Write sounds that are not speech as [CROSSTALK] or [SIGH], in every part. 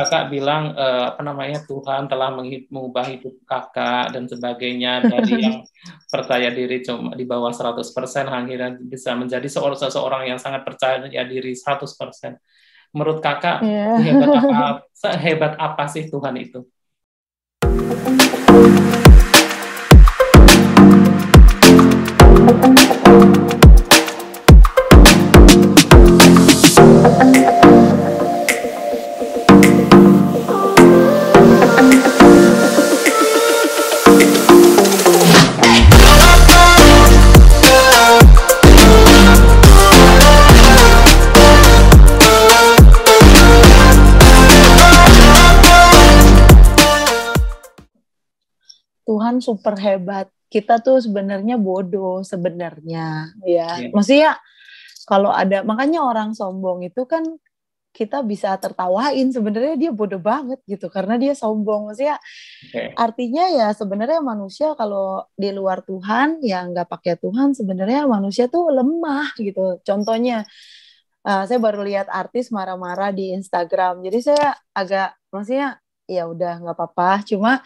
kakak bilang uh, apa namanya Tuhan telah mengubah hidup kakak dan sebagainya [LAUGHS] dari yang percaya diri cuma di bawah 100% akhirnya bisa menjadi seorang seseorang yang sangat percaya diri 100%. Menurut kakak yeah. hebat apa hebat apa sih Tuhan itu? Tuhan super hebat kita tuh sebenarnya bodoh sebenarnya ya yeah. maksudnya kalau ada makanya orang sombong itu kan kita bisa tertawain sebenarnya dia bodoh banget gitu karena dia sombong maksudnya okay. artinya ya sebenarnya manusia kalau di luar Tuhan ya nggak pakai Tuhan sebenarnya manusia tuh lemah gitu contohnya uh, saya baru lihat artis marah-marah di Instagram jadi saya agak maksudnya ya udah nggak apa-apa cuma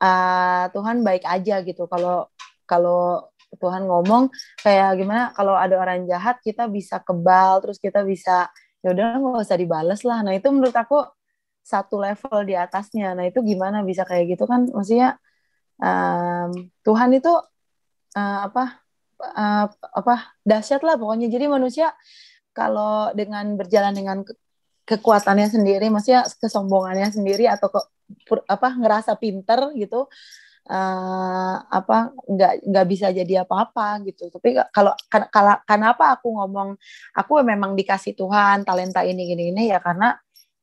uh, Tuhan baik aja gitu kalau kalau Tuhan ngomong kayak gimana kalau ada orang jahat kita bisa kebal terus kita bisa ya udah nggak usah dibales lah nah itu menurut aku satu level di atasnya nah itu gimana bisa kayak gitu kan maksudnya um, Tuhan itu uh, apa uh, apa dahsyat lah pokoknya jadi manusia kalau dengan berjalan dengan kekuatannya sendiri maksudnya kesombongannya sendiri atau ke apa ngerasa pinter gitu uh, apa nggak nggak bisa jadi apa-apa gitu tapi kalau kan-, kalau kenapa aku ngomong aku memang dikasih Tuhan talenta ini gini ini ya karena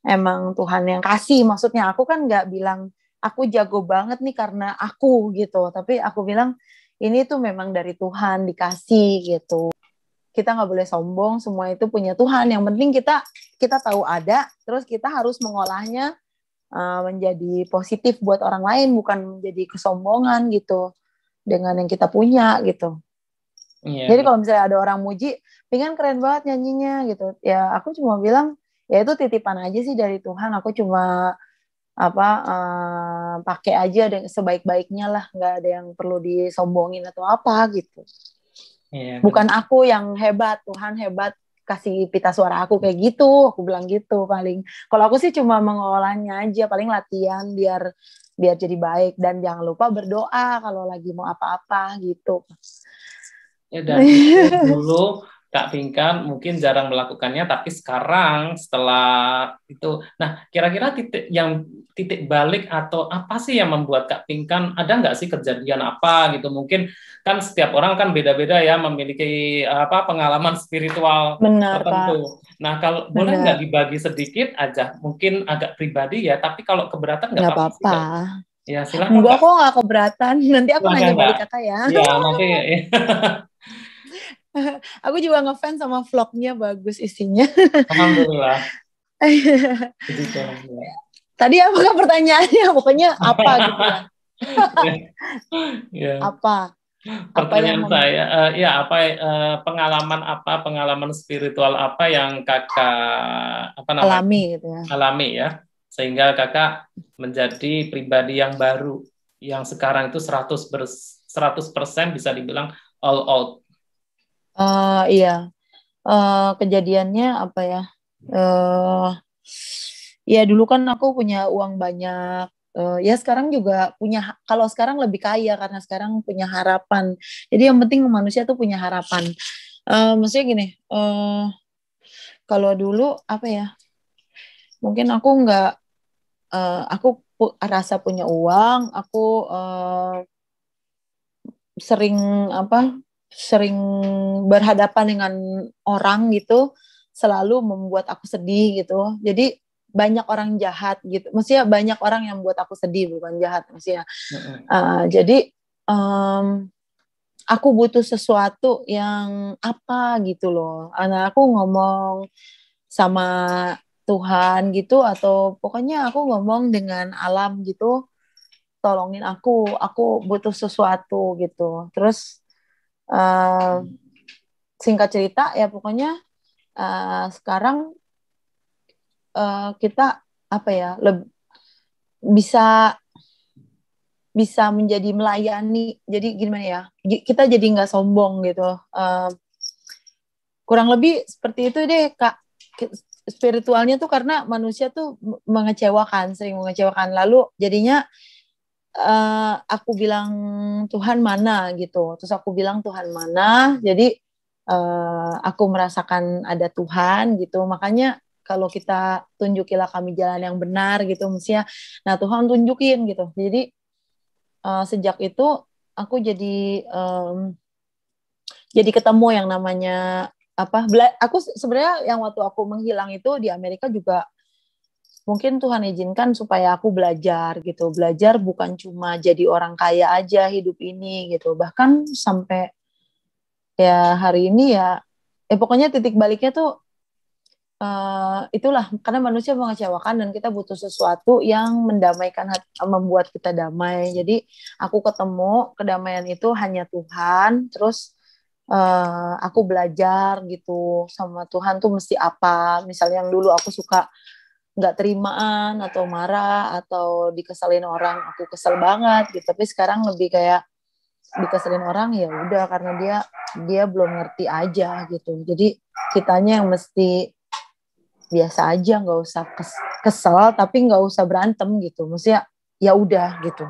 emang Tuhan yang kasih maksudnya aku kan nggak bilang aku jago banget nih karena aku gitu tapi aku bilang ini tuh memang dari Tuhan dikasih gitu kita nggak boleh sombong semua itu punya Tuhan yang penting kita kita tahu ada terus kita harus mengolahnya Eh, menjadi positif buat orang lain bukan menjadi kesombongan gitu dengan yang kita punya gitu yeah. jadi kalau misalnya ada orang muji pingin kan keren banget nyanyinya gitu ya aku cuma bilang ya itu titipan aja sih dari Tuhan aku cuma apa uh, pakai aja dengan sebaik-baiknya lah nggak ada yang perlu disombongin atau apa gitu yeah, bukan aku yang hebat Tuhan hebat kasih pita suara aku kayak gitu aku bilang gitu paling kalau aku sih cuma mengolahnya aja paling latihan biar biar jadi baik dan jangan lupa berdoa kalau lagi mau apa-apa gitu ya dan [LAUGHS] dulu Kak Pingkan mungkin jarang melakukannya, tapi sekarang setelah itu, nah kira-kira titik yang titik balik atau apa sih yang membuat Kak Pingkan ada nggak sih kejadian apa gitu? Mungkin kan setiap orang kan beda-beda ya memiliki apa pengalaman spiritual Benar, tertentu. Pak. Nah kalau Benar. boleh nggak dibagi sedikit aja, mungkin agak pribadi ya, tapi kalau keberatan nggak apa-apa. Ya silahkan. Enggak kok nggak keberatan. Nanti aku nanya balik kakak ya. Iya nanti. Ya. [LAUGHS] [LAUGHS] aku juga ngefans sama vlognya bagus isinya. [LAUGHS] Alhamdulillah. Iya. Tadi apa kan pertanyaannya? Pokoknya apa gitu ya? [LAUGHS] ya. Apa? Pertanyaan apa saya, uh, ya apa uh, pengalaman apa pengalaman spiritual apa yang kakak apa namanya alami gitu ya. alami ya sehingga kakak menjadi pribadi yang baru yang sekarang itu 100 persen bisa dibilang all out Uh, iya, uh, kejadiannya apa ya? Uh, ya dulu kan aku punya uang banyak. Uh, ya sekarang juga punya. Kalau sekarang lebih kaya karena sekarang punya harapan. Jadi yang penting manusia tuh punya harapan. Uh, maksudnya gini, uh, kalau dulu apa ya? Mungkin aku nggak, uh, aku pu rasa punya uang, aku uh, sering apa sering berhadapan dengan orang gitu selalu membuat aku sedih gitu. Jadi banyak orang jahat gitu. Maksudnya banyak orang yang buat aku sedih bukan jahat maksudnya. Uh, jadi um, aku butuh sesuatu yang apa gitu loh. Anak aku ngomong sama Tuhan gitu atau pokoknya aku ngomong dengan alam gitu. Tolongin aku, aku butuh sesuatu gitu. Terus Eh, singkat cerita ya pokoknya uh, sekarang uh, kita apa ya leb, bisa bisa menjadi melayani jadi gimana ya kita jadi nggak sombong gitu uh, kurang lebih seperti itu deh kak spiritualnya tuh karena manusia tuh mengecewakan sering mengecewakan lalu jadinya uh, aku bilang Tuhan mana gitu terus aku bilang Tuhan mana jadi uh, aku merasakan ada Tuhan gitu makanya kalau kita tunjukilah kami jalan yang benar gitu mestinya nah Tuhan tunjukin gitu jadi uh, sejak itu aku jadi um, jadi ketemu yang namanya apa aku sebenarnya yang waktu aku menghilang itu di Amerika juga mungkin Tuhan izinkan supaya aku belajar gitu. Belajar bukan cuma jadi orang kaya aja hidup ini gitu. Bahkan sampai ya hari ini ya eh pokoknya titik baliknya tuh uh, itulah karena manusia mengecewakan dan kita butuh sesuatu yang mendamaikan membuat kita damai. Jadi aku ketemu kedamaian itu hanya Tuhan, terus uh, aku belajar gitu sama Tuhan tuh mesti apa. Misalnya yang dulu aku suka nggak terimaan atau marah atau dikesalin orang aku kesel banget gitu tapi sekarang lebih kayak dikeselin orang ya udah karena dia dia belum ngerti aja gitu jadi kitanya yang mesti biasa aja nggak usah kesel tapi nggak usah berantem gitu maksudnya ya udah gitu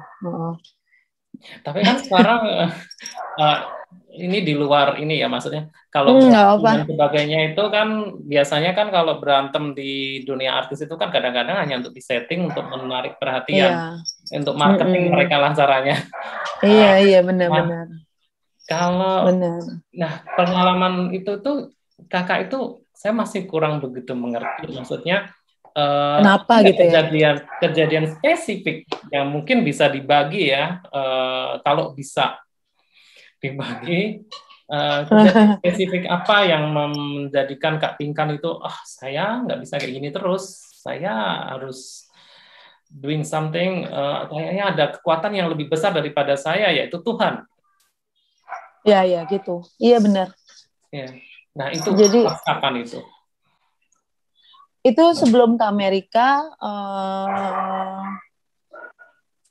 tapi kan sekarang uh, ini di luar ini ya maksudnya kalau hmm, dan sebagainya itu kan biasanya kan kalau berantem di dunia artis itu kan kadang-kadang hanya untuk disetting untuk menarik perhatian yeah. untuk marketing mm -hmm. mereka lah caranya iya nah, iya benar-benar nah, kalau benar nah pengalaman itu tuh kakak itu saya masih kurang begitu mengerti maksudnya uh, kenapa gitu kejadian, ya kejadian kejadian spesifik yang mungkin bisa dibagi ya uh, kalau bisa dibagi uh, eh, [LAUGHS] spesifik apa yang menjadikan Kak Pingkan itu ah oh, saya nggak bisa kayak gini terus saya harus doing something uh, kayaknya ada kekuatan yang lebih besar daripada saya yaitu Tuhan ya ya gitu iya benar ya nah itu jadi kapan itu itu sebelum ke Amerika uh,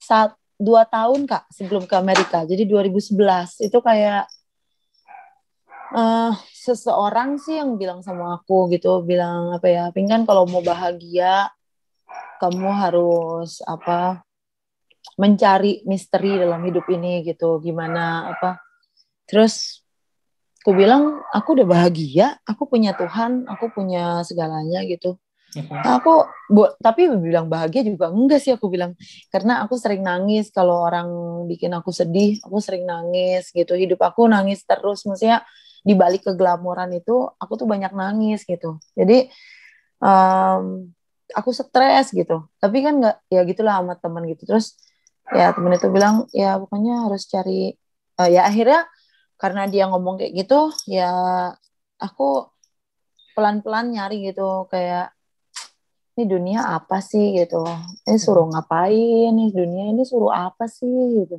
saat dua tahun kak sebelum ke Amerika jadi 2011 itu kayak uh, seseorang sih yang bilang sama aku gitu bilang apa ya pingkan kalau mau bahagia kamu harus apa mencari misteri dalam hidup ini gitu gimana apa terus aku bilang aku udah bahagia aku punya Tuhan aku punya segalanya gitu Nah, aku bu, tapi bilang bahagia juga enggak sih aku bilang karena aku sering nangis kalau orang bikin aku sedih aku sering nangis gitu hidup aku nangis terus maksudnya di balik keglamoran itu aku tuh banyak nangis gitu jadi um, aku stres gitu tapi kan nggak ya gitulah sama teman gitu terus ya temen itu bilang ya pokoknya harus cari uh, ya akhirnya karena dia ngomong kayak gitu ya aku pelan-pelan nyari gitu kayak ini dunia apa sih gitu ini eh, hmm. suruh ngapain ini dunia ini suruh apa sih gitu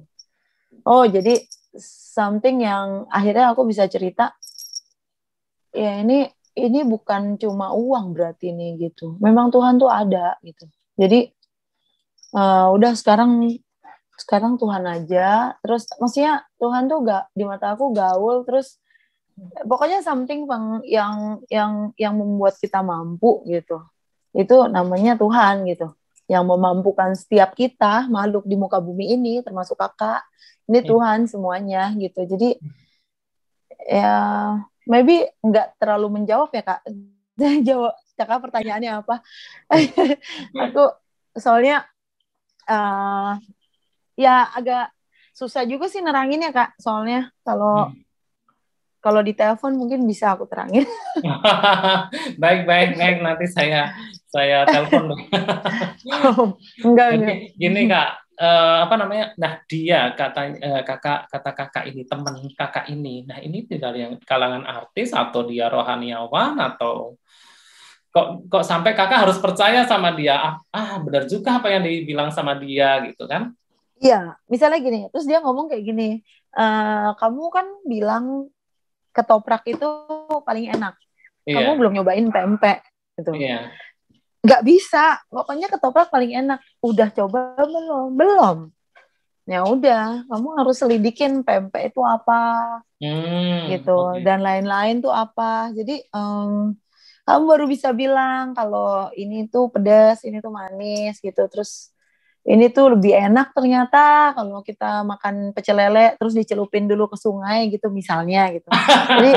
oh jadi something yang akhirnya aku bisa cerita ya ini ini bukan cuma uang berarti nih gitu memang Tuhan tuh ada gitu jadi uh, udah sekarang sekarang Tuhan aja terus maksudnya Tuhan tuh gak di mata aku gaul terus pokoknya something yang yang yang membuat kita mampu gitu itu namanya Tuhan gitu yang memampukan setiap kita makhluk di muka bumi ini termasuk kakak ini yeah. Tuhan semuanya gitu jadi ya maybe nggak terlalu menjawab ya kak [LAUGHS] jawab kakak pertanyaannya apa [LAUGHS] aku soalnya uh, ya agak susah juga sih nerangin ya kak soalnya kalau hmm kalau di telepon mungkin bisa aku terangin. [LAUGHS] baik, baik, baik. Nanti saya saya telepon dong. [LAUGHS] oh, [LAUGHS] enggak, enggak. Gini kak, uh, apa namanya? Nah dia kata uh, kakak kata kakak ini teman kakak ini. Nah ini tinggal yang kalangan artis atau dia rohaniawan atau kok kok sampai kakak harus percaya sama dia? Ah, ah benar juga apa yang dibilang sama dia gitu kan? Iya, misalnya gini, terus dia ngomong kayak gini, e, kamu kan bilang ketoprak itu paling enak, iya. kamu belum nyobain pempek gitu. Iya nggak bisa pokoknya ketoprak paling enak udah coba belum belum ya udah kamu harus selidikin pempek itu apa hmm, gitu okay. dan lain-lain tuh apa jadi um, kamu baru bisa bilang kalau ini tuh pedas ini tuh manis gitu terus ini tuh lebih enak ternyata kalau kita makan pecel lele terus dicelupin dulu ke sungai gitu misalnya gitu. Jadi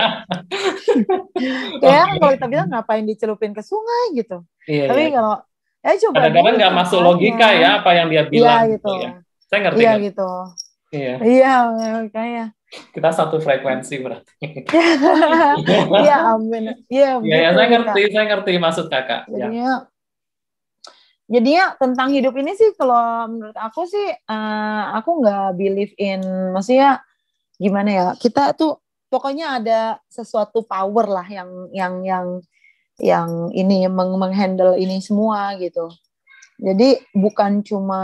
okay. [LAUGHS] ya kalau kita bilang ngapain dicelupin ke sungai gitu. Iya, Tapi iya. kalau ya coba kadang-kadang nggak masuk logika ya apa yang dia iya, bilang. Iya gitu. Ya. Saya ngerti. Iya kan? gitu. Iya. Iya kayak kita satu frekuensi berarti. [LAUGHS] Iya, amin. Iya, iya, Iya, saya ngerti, saya ngerti maksud kakak. Ya. Jadinya, jadinya tentang hidup ini sih kalau menurut aku sih uh, aku nggak believe in maksudnya gimana ya kita tuh pokoknya ada sesuatu power lah yang yang yang yang ini meng menghandle ini semua gitu jadi bukan cuma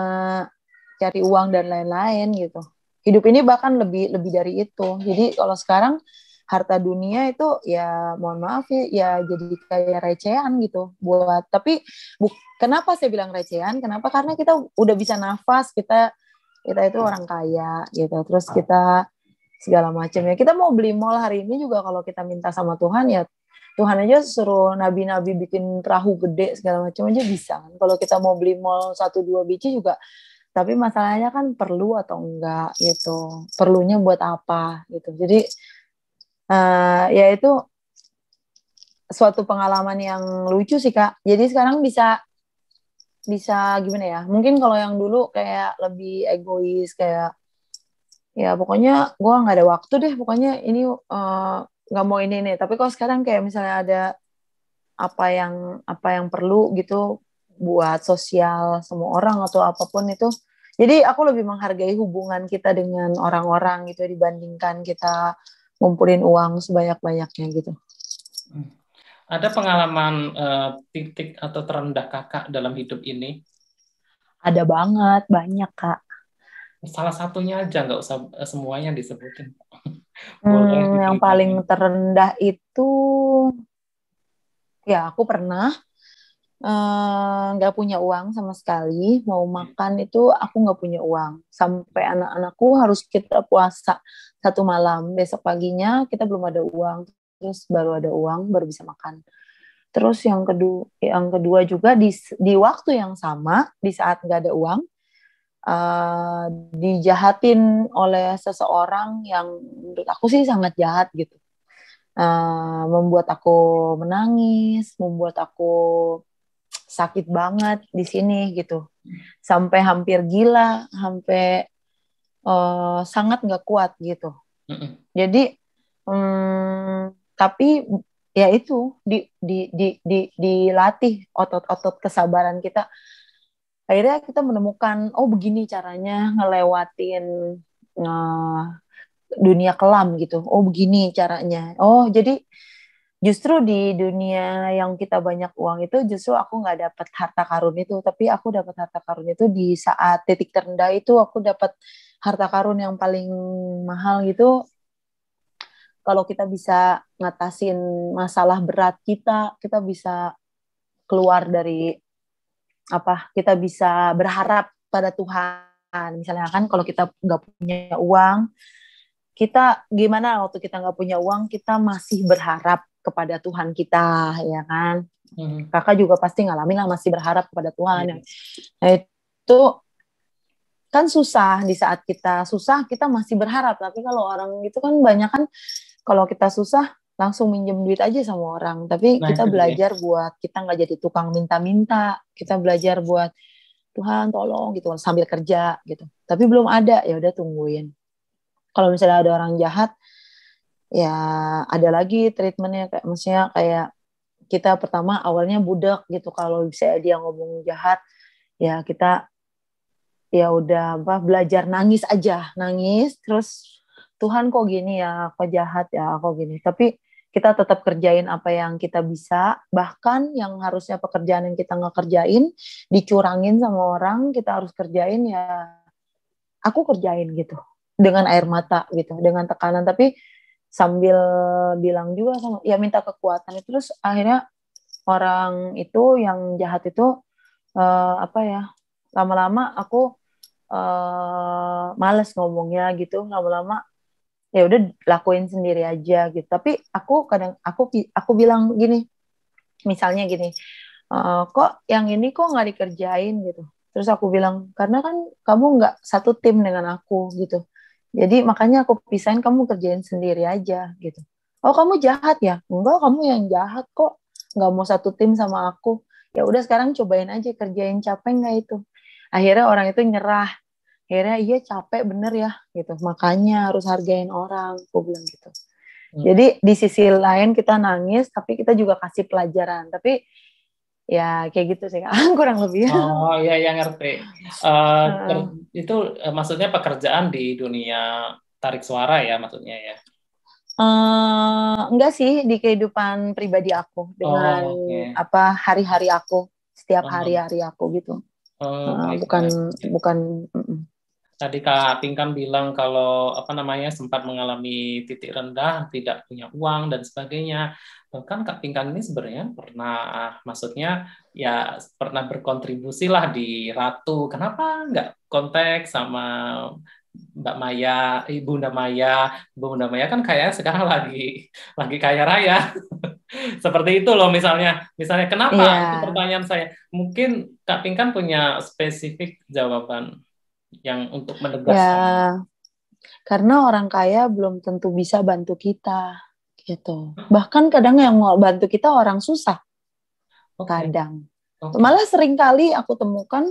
cari uang dan lain-lain gitu hidup ini bahkan lebih lebih dari itu jadi kalau sekarang harta dunia itu ya mohon maaf ya, ya jadi kayak recehan gitu buat tapi bu, kenapa saya bilang recehan kenapa karena kita udah bisa nafas kita kita itu orang kaya gitu terus kita segala macam ya kita mau beli mall hari ini juga kalau kita minta sama Tuhan ya Tuhan aja suruh nabi-nabi bikin perahu gede segala macam aja bisa kan. Kalau kita mau beli mall satu dua biji juga, tapi masalahnya kan perlu atau enggak gitu. Perlunya buat apa gitu. Jadi uh, itu suatu pengalaman yang lucu sih kak. Jadi sekarang bisa bisa gimana ya? Mungkin kalau yang dulu kayak lebih egois kayak ya pokoknya gue nggak ada waktu deh. Pokoknya ini eh, nggak uh, mau ini nih Tapi kalau sekarang kayak misalnya ada apa yang apa yang perlu gitu buat sosial semua orang atau apapun itu. Jadi aku lebih menghargai hubungan kita dengan orang-orang gitu dibandingkan kita ngumpulin uang sebanyak-banyaknya gitu. Hmm. Ada pengalaman uh, titik atau terendah kakak dalam hidup ini? Ada banget, banyak kak. Salah satunya aja nggak usah eh, semuanya disebutin. Hmm, yang paling terendah itu, ya aku pernah Eh, nggak uh, punya uang sama sekali mau hmm. makan itu aku nggak punya uang sampai anak-anakku harus kita puasa satu malam besok paginya kita belum ada uang terus baru ada uang baru bisa makan terus yang kedua yang kedua juga di di waktu yang sama di saat nggak ada uang uh, dijahatin oleh seseorang yang menurut aku sih sangat jahat gitu uh, membuat aku menangis membuat aku sakit banget di sini gitu sampai hampir gila sampai uh, sangat nggak kuat gitu jadi um, tapi ya itu di di di di dilatih otot-otot kesabaran kita akhirnya kita menemukan oh begini caranya ngelewatin uh, dunia kelam gitu oh begini caranya oh jadi justru di dunia yang kita banyak uang itu justru aku nggak dapat harta karun itu tapi aku dapat harta karun itu di saat titik terendah itu aku dapat harta karun yang paling mahal gitu kalau kita bisa ngatasin masalah berat kita kita bisa keluar dari apa kita bisa berharap pada Tuhan misalnya kan kalau kita nggak punya uang kita gimana waktu kita nggak punya uang kita masih berharap kepada Tuhan kita ya kan hmm. kakak juga pasti ngalamin lah masih berharap kepada Tuhan hmm. nah itu kan susah di saat kita susah kita masih berharap tapi kalau orang itu kan banyak kan kalau kita susah langsung minjem duit aja sama orang tapi nah, kita belajar ya. buat kita nggak jadi tukang minta-minta kita belajar buat Tuhan tolong gitu sambil kerja gitu tapi belum ada ya udah tungguin kalau misalnya ada orang jahat ya ada lagi treatmentnya kayak maksudnya kayak kita pertama awalnya budak gitu kalau bisa dia ngomong jahat ya kita ya udah apa belajar nangis aja nangis terus Tuhan kok gini ya kok jahat ya kok gini tapi kita tetap kerjain apa yang kita bisa bahkan yang harusnya pekerjaan yang kita nggak kerjain dicurangin sama orang kita harus kerjain ya aku kerjain gitu dengan air mata gitu dengan tekanan tapi sambil bilang juga sama ya minta kekuatan itu terus akhirnya orang itu yang jahat itu uh, apa ya lama-lama aku uh, males ngomongnya gitu lama-lama ya udah lakuin sendiri aja gitu tapi aku kadang aku aku bilang gini misalnya gini uh, kok yang ini kok nggak dikerjain gitu terus aku bilang karena kan kamu nggak satu tim dengan aku gitu jadi makanya aku pisahin kamu kerjain sendiri aja gitu. Oh kamu jahat ya? Enggak, kamu yang jahat kok. Enggak mau satu tim sama aku. Ya udah sekarang cobain aja kerjain capek nggak itu. Akhirnya orang itu nyerah. Akhirnya iya capek bener ya gitu. Makanya harus hargain orang. Aku bilang gitu. Hmm. Jadi di sisi lain kita nangis, tapi kita juga kasih pelajaran. Tapi ya kayak gitu sih kak [LAUGHS] kurang lebih oh ya yang ngerti uh, uh, itu uh, maksudnya pekerjaan di dunia tarik suara ya maksudnya ya uh, enggak sih di kehidupan pribadi aku oh, dengan oh, okay. apa hari-hari aku setiap hari-hari aku gitu uh, bukan bukan uh -uh tadi Kak Ating kan bilang kalau apa namanya sempat mengalami titik rendah, tidak punya uang dan sebagainya. Bahkan Kak Pingkan ini sebenarnya pernah, maksudnya ya pernah berkontribusi lah di Ratu. Kenapa nggak kontak sama Mbak Maya, Ibu Ibunda Maya, Ibu Bunda Maya kan kayak sekarang lagi lagi kaya raya. [LAUGHS] Seperti itu loh misalnya. Misalnya kenapa? Yeah. Itu pertanyaan saya. Mungkin Kak Pingkan punya spesifik jawaban yang untuk ya, menegaskan? Ya, karena orang kaya belum tentu bisa bantu kita gitu. Bahkan kadang yang mau bantu kita orang susah. Okay. Kadang. Okay. Malah kali aku temukan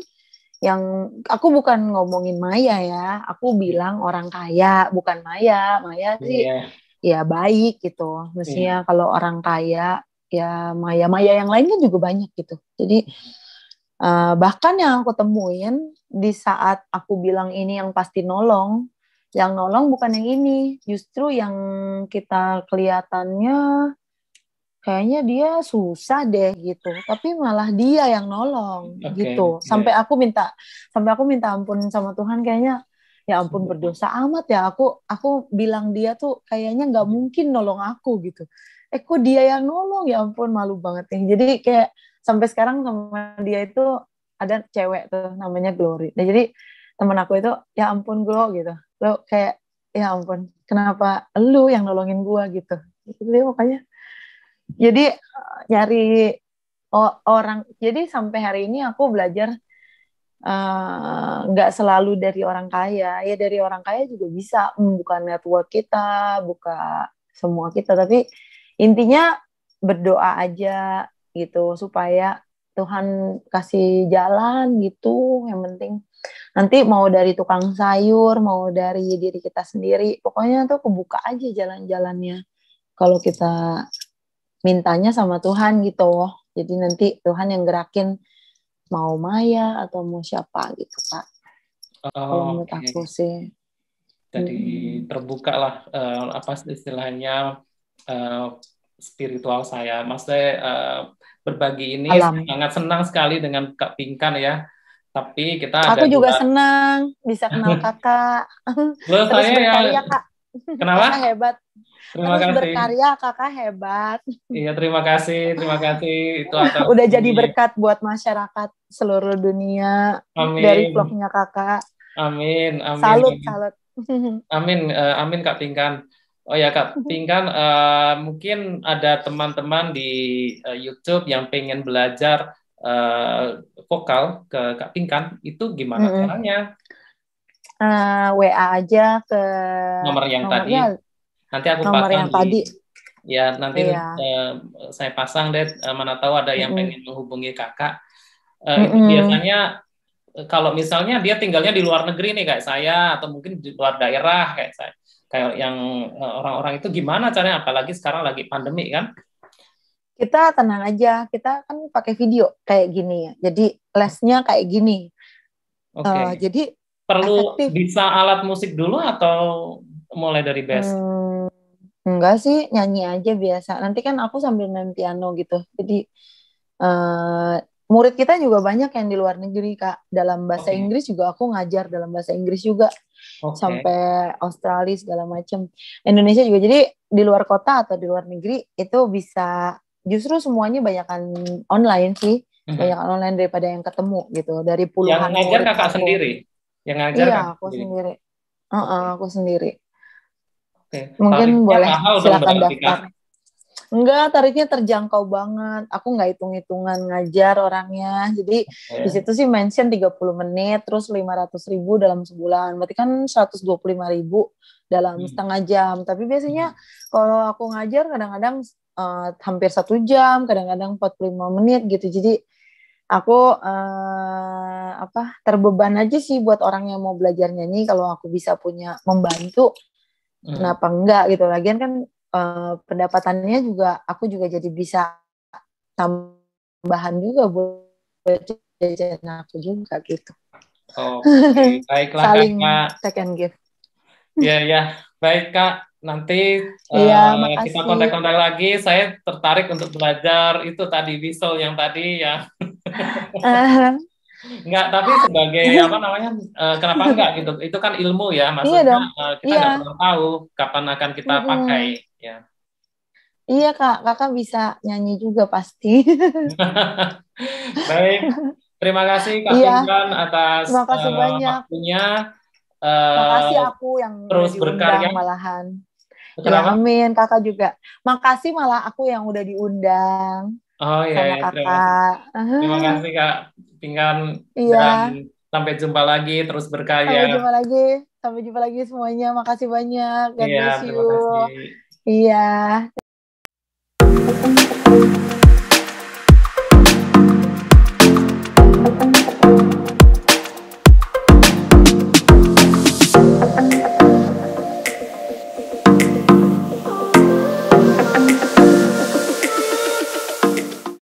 yang aku bukan ngomongin Maya ya, aku bilang orang kaya bukan Maya. Maya sih yeah. ya baik gitu. Mestinya yeah. kalau orang kaya ya Maya Maya yang lain kan juga banyak gitu. Jadi uh, bahkan yang aku temuin di saat aku bilang ini yang pasti nolong, yang nolong bukan yang ini, justru yang kita kelihatannya kayaknya dia susah deh gitu tapi malah dia yang nolong okay. gitu iya. sampai yeah. aku minta sampai aku minta ampun sama Tuhan kayaknya ya ampun iya. berdosa amat ya aku aku bilang dia tuh kayaknya nggak mungkin nolong aku gitu eh kok dia yang nolong ya ampun malu banget nih ya. jadi kayak sampai sekarang sama dia itu ada cewek tuh namanya Glory nah, jadi temen aku itu ya ampun Glo gitu lo kayak ya ampun kenapa lu yang nolongin gua gitu jadi makanya jadi eh, nyari orang jadi sampai hari ini aku belajar eh, nggak uh, selalu dari orang kaya ya dari orang kaya juga bisa membuka network kita buka semua kita tapi intinya berdoa aja gitu supaya Tuhan kasih jalan gitu yang penting nanti mau dari tukang sayur mau dari diri kita sendiri pokoknya tuh kebuka aja jalan-jalannya kalau kita mintanya sama Tuhan gitu oh, jadi nanti Tuhan yang gerakin mau Maya atau mau siapa gitu Pak oh, kalau menurut okay. aku sih jadi hmm. terbuka lah uh, apa istilahnya uh, spiritual saya maksudnya uh, berbagi ini. Alam. Sangat senang sekali dengan Kak Pingkan ya. Tapi kita ada Aku juga dua... senang bisa kenal [LAUGHS] Kakak. Loh, Terus saya berkarya, ya. Kak. Kenapa? Kakak hebat. Terima Terus kasih. berkarya Kakak hebat. Iya, terima kasih. Terima kasih itu atas [LAUGHS] Udah jadi berkat buat masyarakat seluruh dunia amin. dari vlognya Kakak. Amin, amin. Salut, salut. [LAUGHS] Amin, eh, amin Kak Pingkan. Oh ya Kak Pingkan, uh, mungkin ada teman-teman di uh, YouTube yang pengen belajar uh, vokal ke Kak Pingkan, itu gimana hmm. caranya? Uh, WA aja ke nomor yang nomornya, tadi. Nanti aku nomor pasang yang tadi. Ya nanti iya. uh, saya pasang deh. Uh, mana tahu ada yang hmm. pengen menghubungi kakak. Uh, hmm. biasanya kalau misalnya dia tinggalnya di luar negeri nih kayak saya atau mungkin di luar daerah kayak saya kayak yang eh, orang-orang itu gimana caranya apalagi sekarang lagi pandemi kan kita tenang aja kita kan pakai video kayak gini ya jadi lesnya kayak gini okay. uh, eh, jadi perlu efektif. bisa alat musik dulu atau mulai dari bass? hmm, enggak sih nyanyi aja biasa nanti kan aku sambil main piano gitu jadi uh, murid kita juga banyak yang di luar negeri kak dalam bahasa okay. Inggris juga aku ngajar dalam bahasa Inggris juga okay. sampai Australia segala macam. Indonesia juga jadi di luar kota atau di luar negeri itu bisa justru semuanya banyakkan online sih, mhm. banyak online daripada yang ketemu gitu dari puluhan. Yang ngajar kakak aku. sendiri, yang ngajar. Iya, aku sendiri. Uh-uh, aku sendiri. Okay. Mungkin boleh ya, silakan daftar. Enggak, tarifnya terjangkau banget. Aku nggak hitung-hitungan ngajar orangnya. Jadi yeah. di situ sih mention 30 menit, terus 500 ribu dalam sebulan. Berarti kan 125 ribu dalam hmm. setengah jam. Tapi biasanya hmm. kalau aku ngajar kadang-kadang uh, hampir satu jam, kadang-kadang 45 menit gitu. Jadi aku uh, apa terbeban aja sih buat orang yang mau belajar nyanyi kalau aku bisa punya membantu hmm. kenapa enggak gitu lagian kan Eh, pendapatannya juga aku juga jadi bisa tambahan juga buat jajan aku juga gitu. Oh, okay. [LAUGHS] baiklah Saling Kak. Take and give. ya, iya. Baik Kak, nanti ya, uh, kita kontak-kontak lagi. Saya tertarik untuk belajar itu tadi bisul yang tadi ya. uh. [LAUGHS] Enggak, tapi sebagai iya. apa namanya? Uh, kenapa enggak gitu? Itu kan ilmu ya, iya maksudnya iya uh, kita iya. nggak pernah tahu kapan akan kita mm -hmm. pakai ya. Iya kak, kakak bisa nyanyi juga pasti. [LAUGHS] Baik, terima kasih kak iya. Tunggan atas terima kasih uh, banyak. waktunya. Uh, Makasih eh, aku yang terus berkarya malahan. ya, amin kakak juga. Makasih malah aku yang udah diundang. Oh iya, iya. Terima Kasih. Terima kasih kak Tunggan iya. dan sampai jumpa lagi terus berkarya. Sampai jumpa lagi, sampai jumpa lagi semuanya. Makasih banyak. God iya, Terima kasih. Iya.